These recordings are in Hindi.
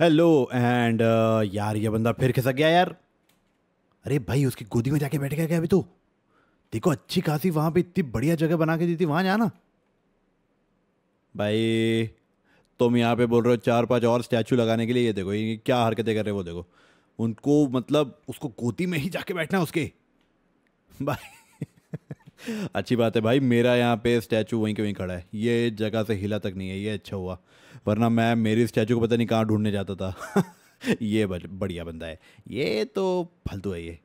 हेलो एंड uh, यार ये बंदा फिर खिसक गया यार अरे भाई उसकी गोदी में जाके बैठ गया क्या अभी तो देखो अच्छी खासी वहाँ पे इतनी बढ़िया जगह बना के दी थी वहाँ जाना भाई तुम यहाँ पे बोल रहे हो चार पांच और स्टैचू लगाने के लिए ये देखो ये क्या हरकतें कर रहे हो वो देखो उनको मतलब उसको गोदी में ही जाके बैठना उसके भाई अच्छी बात है भाई मेरा यहाँ पे स्टैचू वहीं के वहीं खड़ा है ये जगह से हिला तक नहीं है ये अच्छा हुआ वरना मैं मेरी स्टैचू को पता नहीं कहाँ ढूंढने जाता था ये बढ़िया बंदा है ये तो फालतू है ये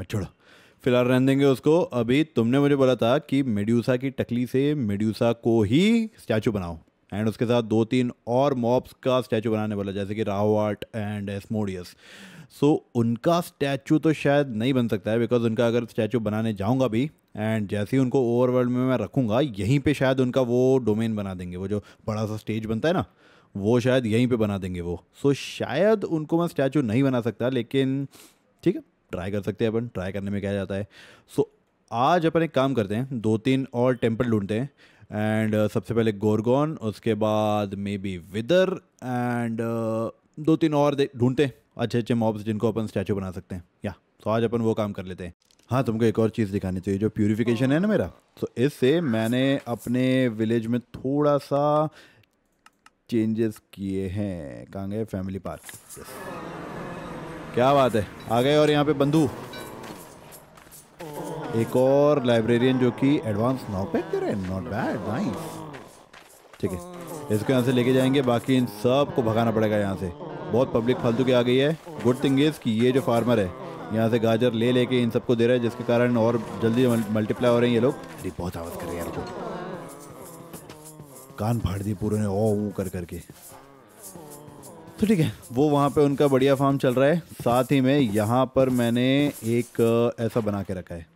मत छोड़ो फिलहाल रहने देंगे उसको अभी तुमने मुझे बोला था कि मेड्यूसा की टकली से मेड्यूसा को ही स्टैचू बनाओ एंड उसके साथ दो तीन और मॉब्स का स्टैचू बनाने वाला जैसे कि रावट एंड एसमोडियस सो उनका स्टैचू तो शायद नहीं बन सकता है बिकॉज उनका अगर स्टैचू बनाने जाऊँगा भी एंड जैसे ही उनको ओवर वर्ल्ड में मैं रखूँगा यहीं पे शायद उनका वो डोमेन बना देंगे वो जो बड़ा सा स्टेज बनता है ना वो शायद यहीं पे बना देंगे वो सो so, शायद उनको मैं स्टैचू नहीं बना सकता लेकिन ठीक है ट्राई कर सकते हैं अपन ट्राई करने में क्या जाता है सो so, आज अपन एक काम करते हैं दो तीन और टेम्पल ढूंढते हैं एंड uh, सबसे पहले गोरगोन उसके बाद मे बी विदर एंड दो तीन और ढूंढते हैं अच्छे अच्छे मॉब्स जिनको अपन स्टैचू बना सकते हैं या तो आज अपन वो काम कर लेते हैं हाँ तुमको एक और चीज़ दिखानी चाहिए जो प्योरीफिकेशन है ना मेरा तो इससे मैंने अपने विलेज में थोड़ा सा चेंजेस किए हैं कहाँ गए फैमिली पार्क क्या बात है आ गए और यहाँ पे बंधु एक और लाइब्रेरियन जो कि एडवांस नाउ पैक कर रहे हैं नॉट बैड नाइस ठीक है इसको यहाँ से लेके जाएंगे बाकी इन सब को भगाना पड़ेगा यहाँ से बहुत पब्लिक फालतू की आ गई है गुड थिंग इज़ कि ये जो फार्मर है यहाँ से गाजर ले लेके इन सबको दे रहा है जिसके कारण और जल्दी मल्टीप्लाई हो रहे हैं ये लोग अरे बहुत आवाज़ कर रहे हैं यार कान फाड़ दी पूरे ने ओ ऊ कर करके तो ठीक है वो वहाँ पे उनका बढ़िया फार्म चल रहा है साथ ही में यहाँ पर मैंने एक ऐसा बना के रखा है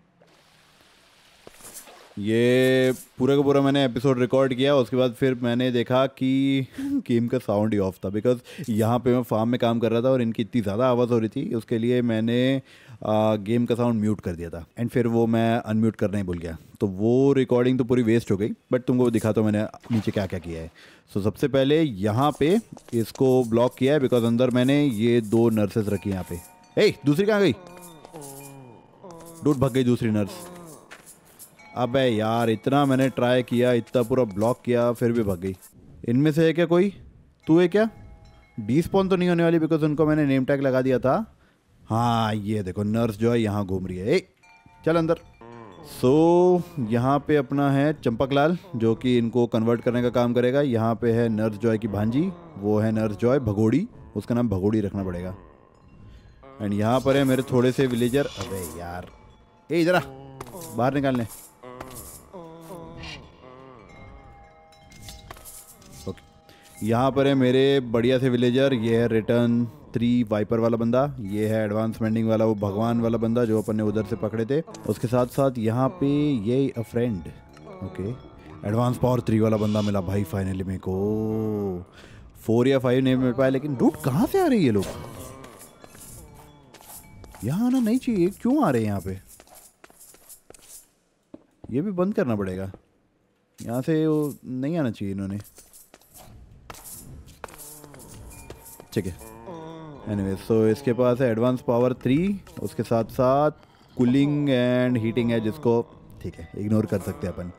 ये पूरा का पूरा मैंने एपिसोड रिकॉर्ड किया उसके बाद फिर मैंने देखा कि गेम का साउंड ही ऑफ था बिकॉज यहाँ पे मैं फार्म में काम कर रहा था और इनकी इतनी ज़्यादा आवाज़ हो रही थी उसके लिए मैंने आ, गेम का साउंड म्यूट कर दिया था एंड फिर वो मैं अनम्यूट करना ही भूल गया तो वो रिकॉर्डिंग तो पूरी वेस्ट हो गई बट तुमको दिखा तो मैंने नीचे क्या क्या किया है सो so, सबसे पहले यहाँ पे इसको ब्लॉक किया है बिकॉज अंदर मैंने ये दो नर्सेस रखी यहाँ पे ए दूसरी कहाँ गई डूट भग गई दूसरी नर्स अबे यार इतना मैंने ट्राई किया इतना पूरा ब्लॉक किया फिर भी भाग गई इनमें से है क्या कोई तू है क्या स्पॉन तो नहीं होने वाली बिकॉज उनको मैंने नेम टैग लगा दिया था हाँ ये देखो नर्स जो है यहाँ घूम रही है ए चल अंदर सो so, यहाँ पे अपना है चंपक लाल जो कि इनको कन्वर्ट करने का काम करेगा यहाँ पे है नर्स जॉय की भांजी वो है नर्स जॉय भगोड़ी उसका नाम भगोड़ी रखना पड़ेगा एंड यहाँ पर है मेरे थोड़े से विलेजर अरे यार ए इधर बाहर निकालने यहाँ पर है मेरे बढ़िया से विलेजर ये है रिटर्न थ्री वाइपर वाला बंदा ये है एडवांस मेंडिंग वाला वो भगवान वाला बंदा जो अपन ने उधर से पकड़े थे उसके साथ साथ यहाँ पे ये अ friend okay advance power three वाला बंदा मिला भाई फाइनली मेरे को फोर या फाइव नहीं मिल पाया लेकिन डूट कहाँ से आ रही है ये लोग यहाँ आना नहीं चाहिए क्यों आ रहे हैं यहाँ पे ये भी बंद करना पड़ेगा यहाँ से वो नहीं आना चाहिए इन्होंने ठीक है एनीवे सो इसके पास है एडवांस पावर थ्री उसके साथ साथ कूलिंग एंड हीटिंग है जिसको ठीक है इग्नोर कर सकते हैं अपन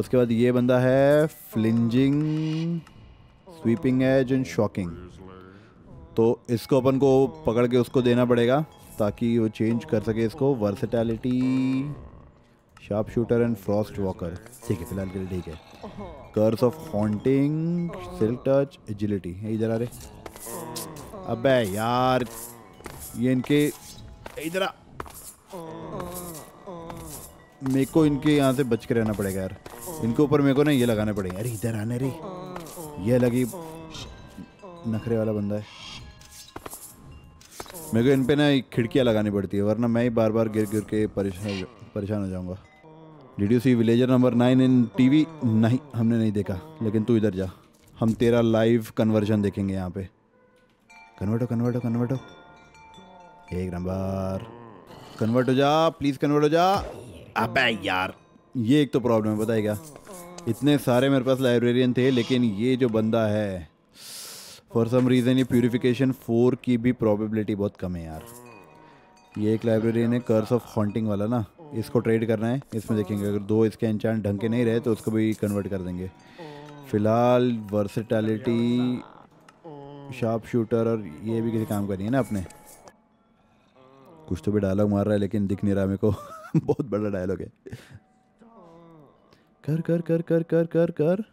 उसके बाद ये बंदा है flinging sweeping edge and shocking तो इसको अपन को पकड़ के उसको देना पड़ेगा ताकि वो चेंज कर सके इसको versatility sharp shooter and frost walker ठीक है फिलहाल के लिए ठीक है curse of haunting silk touch agility इधर आ रहे अबे यार ये इनके इधर मेरे को इनके यहाँ से बच के रहना पड़ेगा यार इनके ऊपर मेरे को ना ये लगाने पड़ेंगे अरे इधर आने रे ये लगी नखरे वाला बंदा है मेरे को इन पे ना खिड़कियाँ लगानी पड़ती है वरना मैं ही बार बार गिर गिर के परेशान परेशान हो जाऊँगा D D C villager number nine in TV नहीं हमने नहीं देखा लेकिन तू इधर जा हम तेरा लाइव कन्वर्जन देखेंगे यहाँ पे कन्वर्ट हो कन्वर्ट हो कन्वर्ट हो एक नंबर कन्वर्ट हो जा प्लीज़ कन्वर्ट हो जा अबे यार ये एक तो प्रॉब्लम है बताए क्या इतने सारे मेरे पास लाइब्रेरियन थे लेकिन ये जो बंदा है फॉर सम रीज़न ये प्योरीफिकेशन फोर की भी प्रॉबिलिटी बहुत कम है यार ये एक लाइब्रेरियन है कर्स ऑफ हॉन्टिंग वाला ना इसको ट्रेड करना है इसमें देखेंगे अगर दो इसके एनचान ढंग के नहीं रहे तो उसको भी कन्वर्ट कर देंगे फिलहाल वर्सिटैलिटी शार्प शूटर और ये भी किसी काम करिए है ना अपने कुछ तो भी डायलॉग मार रहा है लेकिन दिख नहीं रहा मेरे को बहुत बड़ा डायलॉग है कर कर कर कर कर कर कर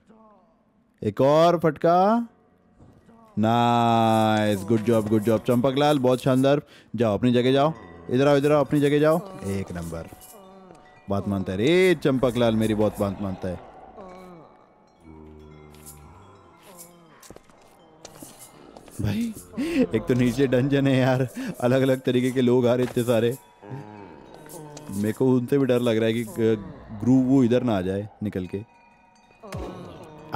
एक और फटका nice good job good job Champak Lal बहुत शानदार जाओ अपनी जगह जाओ इधर आओ इधर आओ अपनी जगह जाओ एक नंबर बात मानता है रे चंपक लाल मेरी बहुत बात मानता है भाई एक तो नीचे डंजन है यार अलग अलग तरीके के लोग आ रहे इतने सारे मेरे को उनसे भी डर लग रहा है कि ग्रू वो इधर ना आ जाए निकल के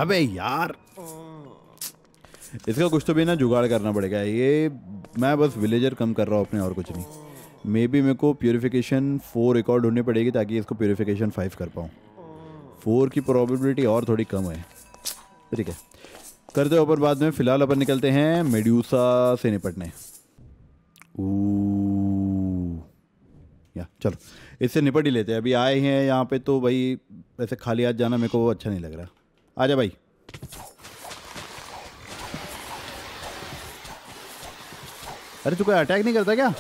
अबे यार इसका कुछ तो भी ना जुगाड़ करना पड़ेगा ये मैं बस विलेजर कम कर रहा हूँ अपने और कुछ नहीं मे बी मेरे को प्योरीफिकेशन फोर रिकॉर्ड ढूंढनी पड़ेगी ताकि इसको प्योरीफिकेशन फाइव कर पाऊँ फोर की प्रोबेबिलिटी और थोड़ी कम है ठीक है करते हो पर बाद में फिलहाल अपन निकलते हैं मेड्यूसा से निपटने या चलो इससे निपट ही लेते हैं अभी आए हैं यहाँ पे तो भाई ऐसे खाली हाथ जाना मेरे को अच्छा नहीं लग रहा आ जा भाई अरे तू कोई अटैक नहीं करता क्या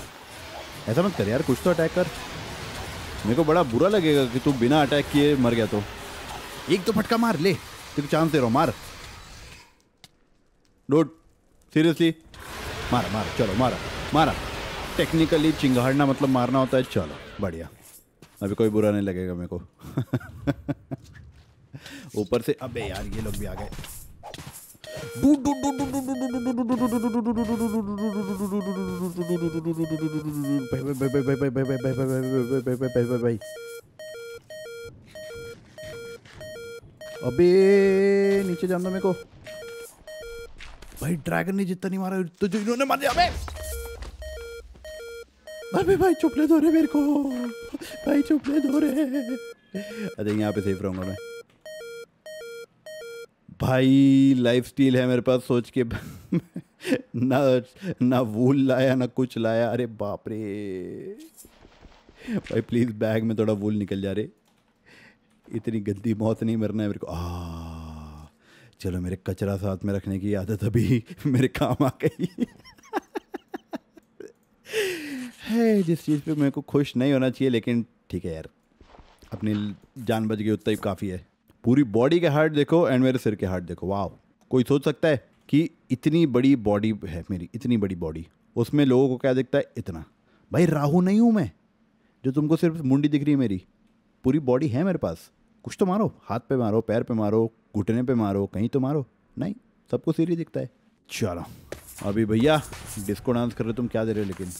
ऐसा मत कर यार कुछ तो अटैक कर मेरे को बड़ा बुरा लगेगा कि तू बिना अटैक किए मर गया तो एक तो फटका मार ले तेरे चांस दे रहा हूँ मार डोट सीरियसली मारा मारा चलो मारा मारा टेक्निकली चिंगाड़ना मतलब मारना होता है चलो बढ़िया अभी कोई बुरा नहीं लगेगा मेरे को ऊपर से अबे यार ये लोग भी आ गए अबे नीचे जाना मेरे को भाई ड्रैगन ने जितना नहीं मारा तो जो इन्होंने मार दिया भाई भाई चुप ले दो रे मेरे को भाई चुप ले दो रे अच्छा यहाँ पे सेफ रहूंगा मैं भाई लाइफ स्टील है मेरे पास सोच के ना ना वूल लाया ना कुछ लाया अरे बाप रे भाई प्लीज़ बैग में थोड़ा वूल निकल जा रे इतनी गंदी मौत नहीं मरना है मेरे को आ चलो मेरे कचरा साथ में रखने की आदत अभी मेरे काम आ गई है जिस चीज़ पे मेरे को खुश नहीं होना चाहिए लेकिन ठीक है यार अपनी जान बच गई उतना ही काफ़ी है पूरी बॉडी के हार्ट देखो एंड मेरे सिर के हार्ट देखो वाह कोई सोच सकता है कि इतनी बड़ी बॉडी है मेरी इतनी बड़ी बॉडी उसमें लोगों को क्या दिखता है इतना भाई राहू नहीं हूँ मैं जो तुमको सिर्फ मुंडी दिख रही है मेरी पूरी बॉडी है मेरे पास कुछ तो मारो हाथ पे मारो पैर पे मारो घुटने पे मारो कहीं तो मारो नहीं सबको सीरीज दिखता है चलो अभी भैया डिस्को डांस कर रहे तुम क्या दे रहे हो लेकिन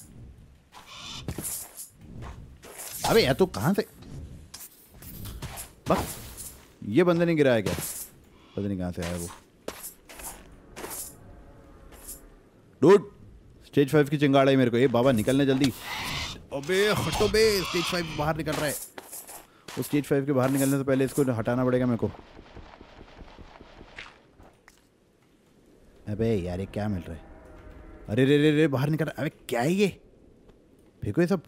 अबे यार तो कहाँ से बस ये बंदे नहीं गिराया क्या पता नहीं कहाँ से आया वो डूड स्टेज फाइव की चिंगाड़ा है मेरे को ये बाबा निकलने जल्दी अबे हटो बे स्टेज फाइव बाहर निकल रहा है उस स्टेज फाइव के बाहर निकलने से पहले इसको हटाना पड़ेगा मेरे को अबे यार ये क्या मिल रहा है अरे रे रे रे बाहर निकल अबे क्या है ये फेंको ये सब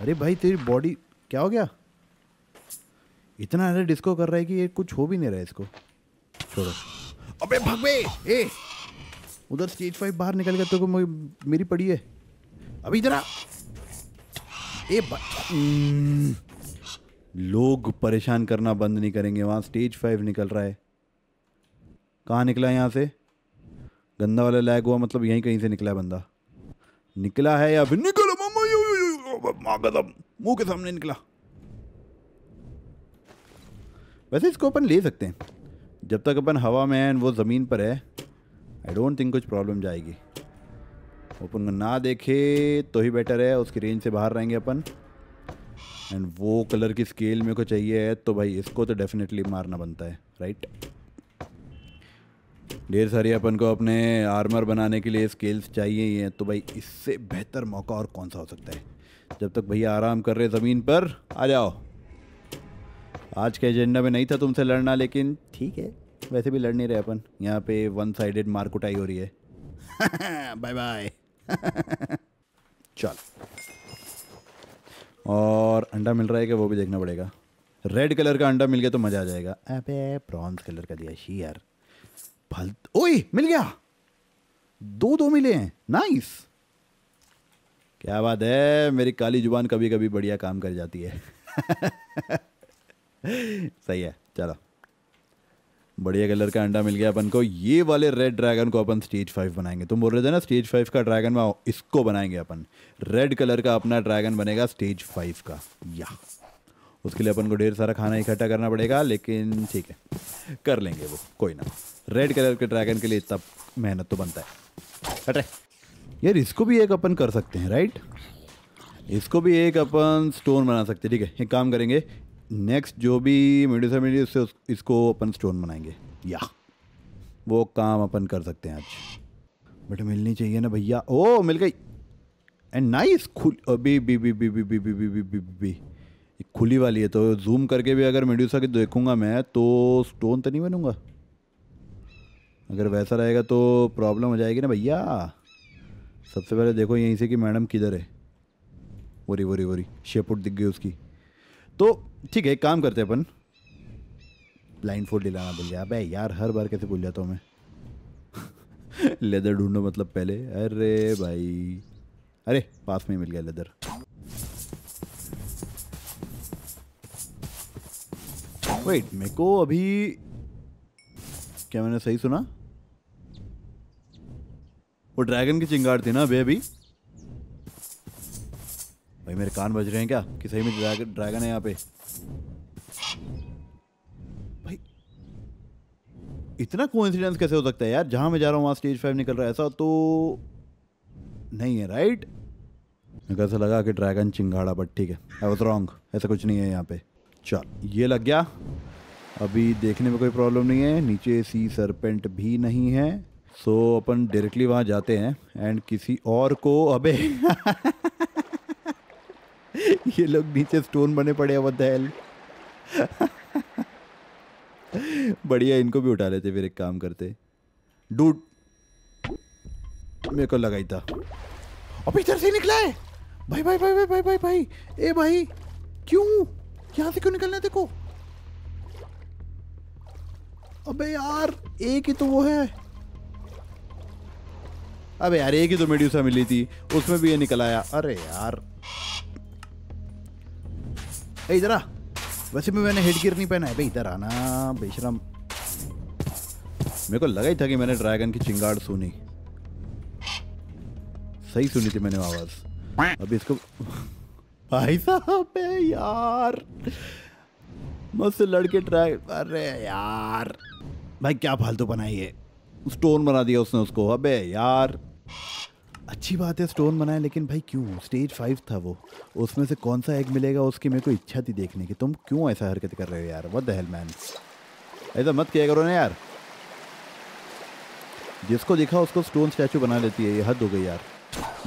अरे भाई तेरी बॉडी क्या हो गया इतना अरे डिस्को कर रहा है कि ये कुछ हो भी नहीं रहा है इसको छोड़ो अबे भगवे ए उधर स्टेज फाइव बाहर निकल गया तो मेरी पड़ी है अभी इधर ए हम्म। लोग परेशान करना बंद नहीं करेंगे वहां स्टेज फाइव निकल रहा है कहाँ निकला है यहाँ से गंदा वाला लैग हुआ मतलब यहीं कहीं से निकला है बंदा निकला है या फिर निकलो मामा मुंह के सामने निकला वैसे इसको अपन ले सकते हैं जब तक अपन हवा में है वो ज़मीन पर है आई डोंट थिंक कुछ प्रॉब्लम जाएगी ओपन को ना देखे तो ही बेटर है उसकी रेंज से बाहर रहेंगे अपन एंड वो कलर की स्केल मेरे को चाहिए है तो भाई इसको तो डेफिनेटली मारना बनता है राइट ढेर सारी अपन को अपने आर्मर बनाने के लिए स्केल्स चाहिए ही हैं तो भाई इससे बेहतर मौका और कौन सा हो सकता है जब तक भैया आराम कर रहे ज़मीन पर आ जाओ आज के एजेंडा में नहीं था तुमसे लड़ना लेकिन ठीक है वैसे भी लड़ नहीं रहे अपन यहाँ पे वन साइडेड मारकुटाई हो रही है बाय बाय चल और अंडा मिल रहा है क्या वो भी देखना पड़ेगा रेड कलर का अंडा मिल गया तो मज़ा आ जाएगा अबे प्रॉन्ज कलर का दिया शी यार फल ओए मिल गया दो दो मिले हैं नाइस क्या बात है मेरी काली जुबान कभी कभी बढ़िया काम कर जाती है सही है चलो बढ़िया कलर का अंडा मिल गया अपन को ये वाले रेड ड्रैगन को अपन स्टेज फाइव बनाएंगे तुम बोल रहे थे ना स्टेज फाइव का ड्रैगन में इसको बनाएंगे अपन रेड कलर का अपना ड्रैगन बनेगा स्टेज फाइव का या उसके लिए अपन को ढेर सारा खाना इकट्ठा करना पड़ेगा लेकिन ठीक है कर लेंगे वो कोई ना रेड कलर के ड्रैगन के लिए इतना मेहनत तो बनता है हटे यार इसको भी एक अपन कर सकते हैं राइट इसको भी एक अपन स्टोन बना सकते हैं ठीक है एक काम करेंगे नेक्स्ट जो भी मेडिसा मेडी उससे इसको अपन स्टोन बनाएंगे या वो काम अपन कर सकते हैं आज बट मिलनी चाहिए ना भैया ओ मिल गई एंड नाइस खुल बी बी बी बी बी बी बी बी बी बी बी खुली वाली है तो जूम करके भी अगर मेड्यूसा की देखूंगा मैं तो स्टोन तो नहीं बनूंगा अगर वैसा रहेगा तो प्रॉब्लम हो जाएगी ना भैया सबसे पहले देखो यहीं से कि मैडम किधर है वरी वरी वरी शेपुट दिख गई उसकी तो ठीक है एक काम करते अपन ब्लाइंड फोल्ड दिलाना भूल गया भाई यार हर बार कैसे भूल जाता हूँ मैं लेदर ढूंढो मतलब पहले अरे भाई अरे पास में मिल गया लेदर वेट मेरे को अभी क्या मैंने सही सुना वो ड्रैगन की चिंगार थी ना अभी अभी भाई मेरे कान बज रहे हैं क्या कि सही में ड्रैगन है यहाँ पे भाई इतना कोइंसिडेंस कैसे हो सकता है यार जहाँ मैं जा रहा हूँ वहाँ स्टेज फाइव निकल रहा है ऐसा तो नहीं है राइट मेरे ऐसा लगा कि ड्रैगन चिंगाड़ा बट ठीक है आई वॉज रॉन्ग ऐसा कुछ नहीं है यहाँ पे चल ये लग गया अभी देखने में कोई प्रॉब्लम नहीं है नीचे सी सरपेंट भी नहीं है सो so, अपन डायरेक्टली वहाँ जाते हैं एंड किसी और को अबे ये लोग नीचे स्टोन बने पड़े हैं दहल बढ़िया इनको भी उठा लेते फिर एक काम करते डूड मेरे को लगाई था अब इधर से निकला है भाई भाई भाई भाई भाई भाई भाई ए भाई क्यों यहां से क्यों निकलना देखो अबे यार एक ही तो वो है अबे यार एक ही तो मेड्यूसा मिली थी उसमें भी ये निकल आया अरे यार इधर आ वैसे भी मैंने हेड गियर नहीं पहना है इधर आना बेशरम मेरे को लगा ही था कि मैंने ड्रैगन की चिंगाड़ सुनी सही सुनी थी मैंने आवाज अभी इसको भाई साहब यार मस्त लड़के ट्राई अरे यार भाई क्या फालतू बनाई है स्टोन बना दिया उसने उसको अबे यार अच्छी बात है स्टोन बनाया लेकिन भाई क्यों स्टेज फाइव था वो उसमें से कौन सा एग मिलेगा उसकी मेरे को इच्छा थी देखने की तुम क्यों ऐसा हरकत कर रहे हो यार वट द हेल मैन ऐसा मत किया करो ना यार जिसको देखा उसको स्टोन स्टैचू बना लेती है ये हद हो गई यार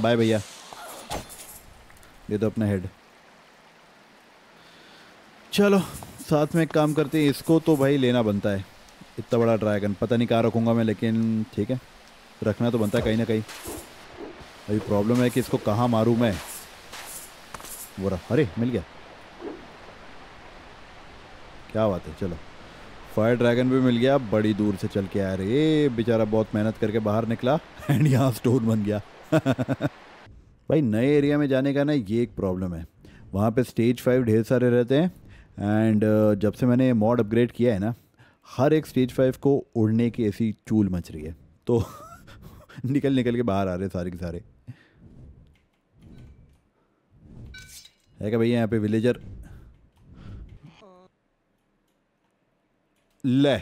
बाय भैया ये तो अपना हेड चलो साथ में एक काम करते हैं इसको तो भाई लेना बनता है इतना बड़ा ड्रैगन पता नहीं कहाँ रखूँगा मैं लेकिन ठीक है रखना तो बनता है कहीं ना कहीं अभी प्रॉब्लम है कि इसको कहाँ मारूँ मैं बोरा अरे मिल गया क्या बात है चलो फायर ड्रैगन भी मिल गया बड़ी दूर से चल के आ रहे बेचारा बहुत मेहनत करके बाहर निकला एंड यहाँ स्टोन बन गया भाई नए एरिया में जाने का ना ये एक प्रॉब्लम है वहाँ पे स्टेज फाइव ढेर सारे रहते हैं एंड जब से मैंने मॉड अपग्रेड किया है ना हर एक स्टेज फाइव को उड़ने की ऐसी चूल मच रही है तो निकल निकल के बाहर आ रहे सारे के सारे है क्या भैया यहाँ पे विलेजर ले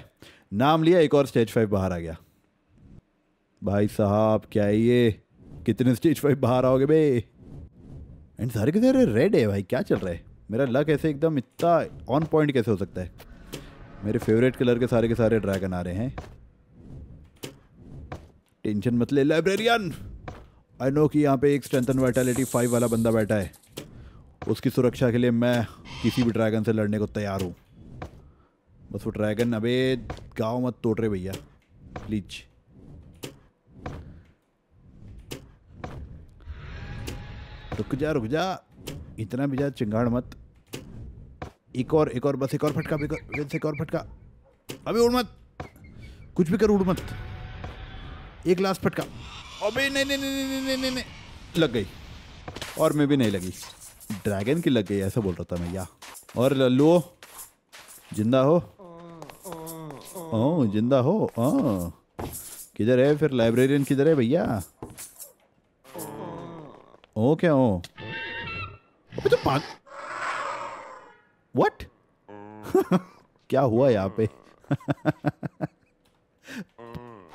नाम लिया एक और स्टेज फाइव बाहर आ गया भाई साहब क्या है ये कितने स्टेज फाइव बाहर आओगे बे एंड सारे के सारे रेड है भाई क्या चल रहा है मेरा लक ऐसे एकदम इतना ऑन पॉइंट कैसे हो सकता है मेरे फेवरेट कलर के सारे के सारे ड्रैगन आ रहे हैं टेंशन मत ले लाइब्रेरियन आई नो कि यहाँ पे एक स्ट्रेंथन वाइटालिटी फाइव वाला बंदा बैठा है उसकी सुरक्षा के लिए मैं किसी भी ड्रैगन से लड़ने को तैयार हूँ बस वो ड्रैगन अबे गाँव मत तोड़ रहे भैया प्लीज रुक जा रुक जा इतना भी जा चिंगाड़ मत एक और एक और बस एक और फटका एक और एक और फटका अबे उड़ मत कुछ भी कर उड़ मत एक लास्ट फटका अबे नहीं नहीं नहीं नहीं नहीं नहीं लग गई और मैं भी नहीं लगी ड्रैगन की लग गई ऐसा बोल रहा था मैं या और लल्लू जिंदा हो ओ जिंदा हो किधर है फिर लाइब्रेरियन किधर है भैया ओ क्या हो तो पाग व्हाट क्या हुआ यहाँ पे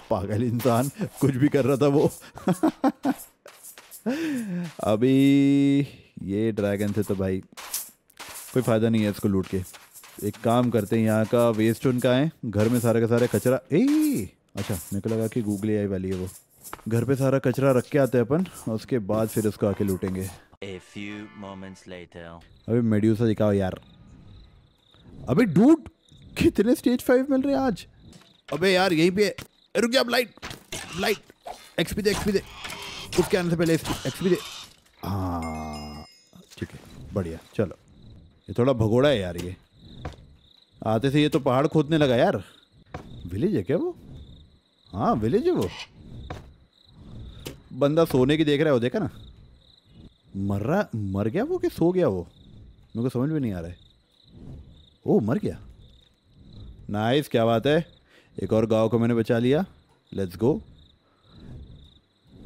पागल इंसान कुछ भी कर रहा था वो अभी ये ड्रैगन से तो भाई कोई फ़ायदा नहीं है इसको लूट के एक काम करते हैं यहाँ का वेस्ट उनका है घर में सारे का सारे कचरा ए अच्छा मेरे को लगा कि गूगल आई वाली है वो घर पे सारा कचरा रख के आते हैं अपन उसके बाद फिर उसको आके लूटेंगे अबे मेड्यूसा दिखाओ यार अबे डूड कितने स्टेज फाइव मिल रहे हैं आज अबे यार यहीं पे रुक जा लाइट लाइट एक्सपी दे एक्सपी दे उसके आने से पहले एक्सपी दे हाँ ठीक है बढ़िया चलो ये थोड़ा भगोड़ा है यार ये आते से ये तो पहाड़ खोदने लगा यार विलेज है क्या वो हाँ विलेज है वो बंदा सोने की देख रहा है वो देखा ना मर रहा मर गया वो कि सो गया वो मेरे को समझ में नहीं आ रहा है ओ मर गया नाइस क्या बात है एक और गांव को मैंने बचा लिया लेट्स गो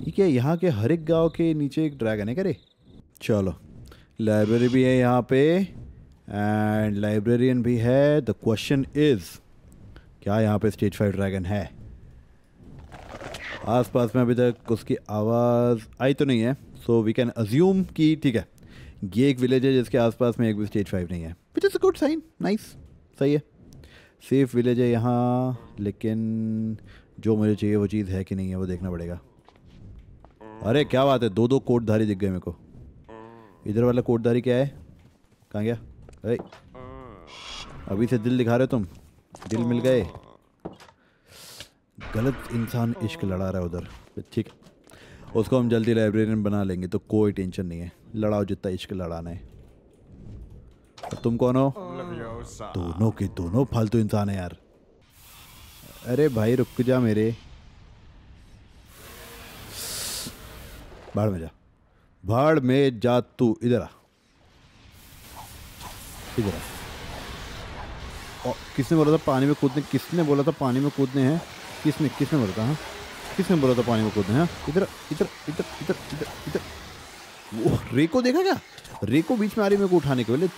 ये क्या यहाँ के हर एक गांव के नीचे एक ड्रैगन है करे चलो लाइब्रेरी भी है यहाँ पे एंड लाइब्रेरियन भी है द क्वेश्चन इज़ क्या यहाँ पे स्टेज फाइव ड्रैगन है आसपास में अभी तक उसकी आवाज़ आई तो नहीं है सो वी कैन अज्यूम कि ठीक है ये एक विलेज है जिसके आसपास में एक भी स्टेज फाइव नहीं है which is a good sign nice सही है सेफ विलेज है यहाँ लेकिन जो मुझे चाहिए वो चीज़ है कि नहीं है वो देखना पड़ेगा अरे क्या बात है दो दो कोटधारी दिख गए मेरे को इधर वाला कोटदारी क्या है कहाँ गया अरे अभी से दिल दिखा रहे हो तुम दिल मिल गए गलत इंसान इश्क लड़ा रहा है उधर ठीक उसको हम जल्दी लाइब्रेरियन बना लेंगे तो कोई टेंशन नहीं है लड़ाओ जितना इश्क लड़ाना है तुम कौन हो दोनों के दोनों फालतू इंसान है यार अरे भाई रुक जा मेरे बाढ़ में जा भाड़ में जातू इधर इधर और किसने बोला था पानी में कूदने किसने बोला था पानी में कूदने हैं किसने किसने बोला था हाँ किसने बोला था पानी में कूदने हैं इधर इधर इधर इधर इधर इधर वो रेको देखा क्या रेको बीच में आ रही मेरे को उठाने के पहले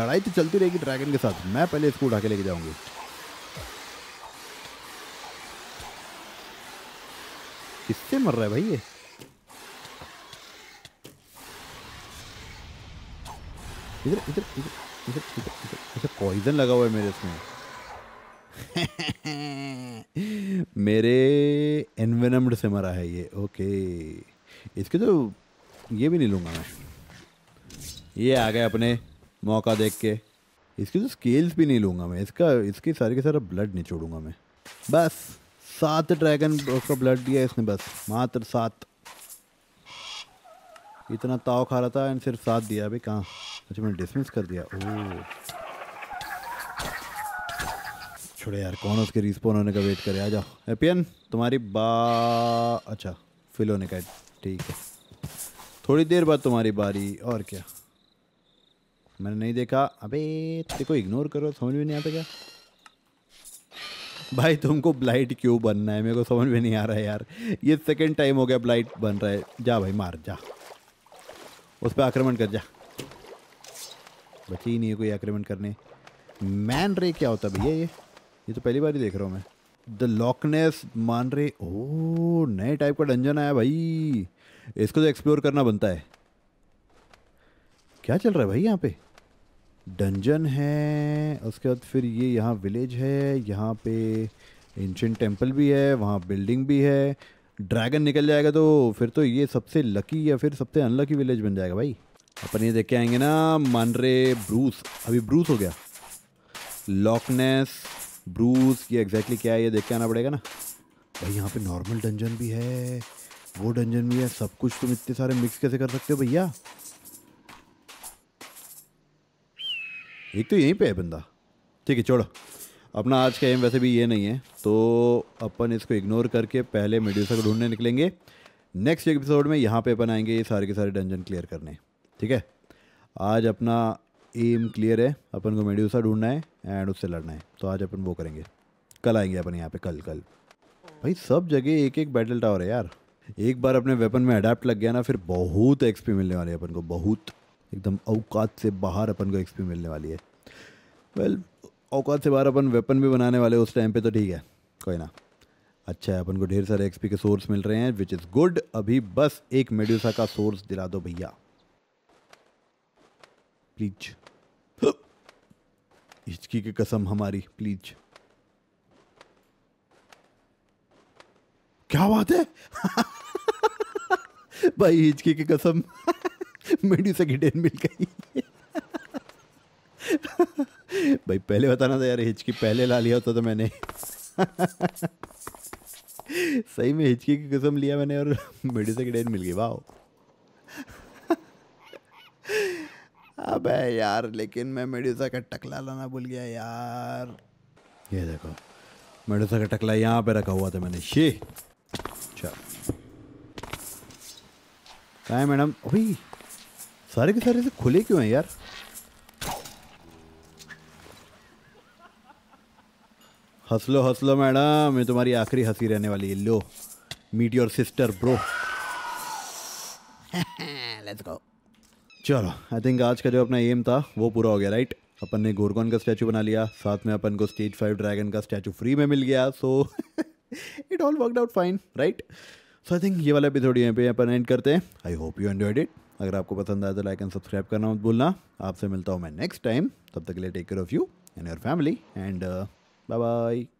लड़ाई तो चलती रहेगी ड्रैगन के साथ मैं पहले इसको उठा के लेके जाऊंगी किससे मर रहा है भाई ये इधर इधर इधर इधर इधर इधर अच्छा पॉइजन लगा हुआ है मेरे इसमें मेरे एनवेनम्ड से मरा है ये ओके इसके तो ये भी नहीं लूँगा मैं ये आ गए अपने मौका देख के इसके तो स्केल्स भी नहीं लूँगा मैं इसका इसके सारे के सारा ब्लड नहीं छोड़ूंगा मैं बस सात ड्रैगन का ब्लड दिया इसने बस मात्र सात इतना ताव खा रहा था एंड सिर्फ सात दिया अभी कहाँ अच्छा मैंने डिसमिस कर दिया ओ छोड़े यार कौन उसके रिस्पॉन होने का वेट करे आ जाओ एपियन तुम्हारी बा अच्छा फिल होने का ठीक है थोड़ी देर बाद तुम्हारी बारी और क्या मैंने नहीं देखा अबे को इग्नोर करो समझ में नहीं आता क्या भाई तुमको ब्लाइट क्यों बनना है मेरे को समझ में नहीं आ रहा है यार ये सेकेंड टाइम हो गया ब्लाइट बन रहा है जा भाई मार जा उस पर आक्रमण कर जा बची ही नहीं है कोई एग्रीमेंट करने मैन रे क्या होता भैया ये ये तो पहली बार ही देख रहा हूँ मैं द लॉकनेस मान रे ओ नए टाइप का डंजन आया भाई इसको तो एक्सप्लोर करना बनता है क्या चल रहा है भाई यहाँ पे डंजन है उसके बाद फिर ये यहाँ विलेज है यहाँ पे एंशेंट टेम्पल भी है वहाँ बिल्डिंग भी है ड्रैगन निकल जाएगा तो फिर तो ये सबसे लकी या फिर सबसे अनलकी विलेज बन जाएगा भाई अपन ये देख के आएंगे ना मानरे ब्रूस अभी ब्रूस हो गया लॉकनेस ब्रूस ये एग्जैक्टली क्या है ये देख के आना पड़ेगा ना भाई यहाँ पे नॉर्मल डंजन भी है वो डंजन भी है सब कुछ तुम इतने सारे मिक्स कैसे कर सकते हो भैया एक तो यहीं पे है बंदा ठीक है छोड़ो अपना आज का एम वैसे भी ये नहीं है तो अपन इसको इग्नोर करके पहले मेडिसा को ढूंढने निकलेंगे नेक्स्ट एपिसोड में यहाँ पे अपन आएंगे ये सारे के सारे डंजन क्लियर करने ठीक है आज अपना एम क्लियर है अपन को मेड्यूसा ढूंढना है एंड उससे लड़ना है तो आज अपन वो करेंगे कल आएंगे अपन यहाँ पे कल कल भाई सब जगह एक एक बैटल टावर है यार एक बार अपने वेपन में अडेप्ट लग गया ना फिर बहुत एक्सपी मिलने वाली है अपन को बहुत एकदम अवकात से बाहर अपन को एक्सपी मिलने वाली है वेल well, अवकात से बाहर अपन वेपन भी बनाने वाले उस टाइम पे तो ठीक है कोई ना अच्छा है अपन को ढेर सारे एक्सपी के सोर्स मिल रहे हैं विच इज़ गुड अभी बस एक मेड्यूसा का सोर्स दिला दो भैया प्लीज हिचकी की कसम हमारी प्लीज क्या बात है भाई हिचकी की कसम मेडी से डेन मिल गई भाई पहले बताना था यार हिचकी पहले ला लिया होता तो मैंने सही में हिचकी की कसम लिया मैंने और मेडी से डेन मिल गई वाह अबे यार लेकिन मैं मेडिसा का टकला लाना भूल गया यार ये देखो मेडूसा का टकला यहाँ पे रखा हुआ था मैंने शी चल अच्छा। मैडम अभी सारे के सारे से खुले क्यों हैं यार हंस लो हंस लो मैडम ये तुम्हारी आखिरी हंसी रहने वाली है लो meet your sister bro let's go चलो आई थिंक आज का जो अपना एम था वो पूरा हो गया राइट अपन ने गोरकॉन का स्टैचू बना लिया साथ में अपन को स्टेज फाइव ड्रैगन का स्टैचू फ्री में मिल गया so it all worked out fine right so I think ये वाला एपिसोड यहाँ पे अपन एंड करते हैं I hope you enjoyed it अगर आपको पसंद आया तो लाइक एंड सब्सक्राइब करना मत भूलना आपसे मिलता हूँ मैं नेक्स्ट टाइम तब तक के लिए take care of you and your family and bye bye